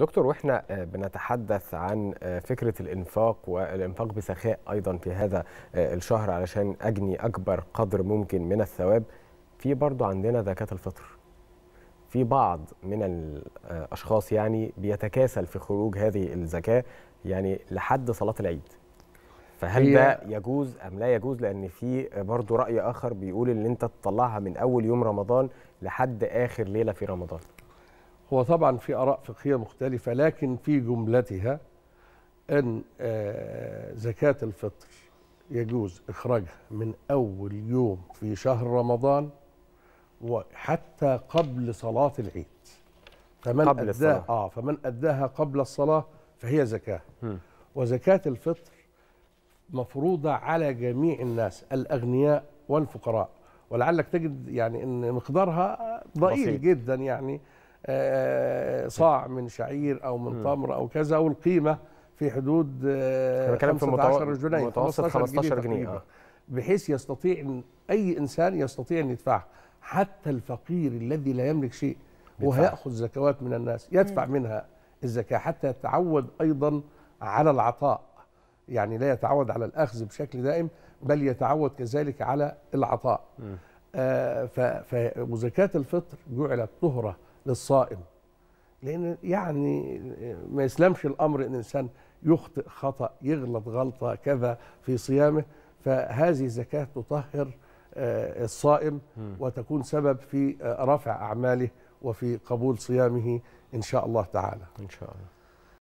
دكتور واحنا آه، بنتحدث عن آه، فكره الانفاق والانفاق بسخاء ايضا في هذا آه، الشهر علشان اجني اكبر قدر ممكن من الثواب في برضه عندنا زكاه الفطر في بعض من الاشخاص يعني بيتكاسل في خروج هذه الزكاه يعني لحد صلاه العيد فهل ده يجوز ام لا يجوز لان في برضه راي اخر بيقول ان انت تطلعها من اول يوم رمضان لحد اخر ليله في رمضان هو طبعا في آراء فقهية مختلفة لكن في جملتها أن آه، زكاة الفطر يجوز إخراجها من أول يوم في شهر رمضان وحتى قبل صلاة العيد فمن قبل أداها الصلاة. آه فمن أداها قبل الصلاة فهي زكاة وزكاة الفطر مفروضة على جميع الناس الأغنياء والفقراء ولعلك تجد يعني أن مقدارها ضئيل جدا يعني آه، آه، صاع من شعير او من تمر او كذا والقيمه في حدود 15 آه، جنيه متوسط 15 جنيه, جنيه. بحيث يستطيع إن اي انسان يستطيع ان يدفعها حتى الفقير الذي لا يملك شيء وهياخذ زكوات من الناس يدفع منها الزكاه حتى يتعود ايضا على العطاء يعني لا يتعود على الاخذ بشكل دائم بل يتعود كذلك على العطاء فزكاة الفطر جعلت طهرة للصائم لأن يعني ما يسلمش الأمر أن الإنسان يخطئ خطأ يغلط غلطة كذا في صيامه فهذه الزكاة تطهر آه، الصائم وتكون سبب في آه، رفع أعماله وفي قبول صيامه إن شاء الله تعالى إن شاء الله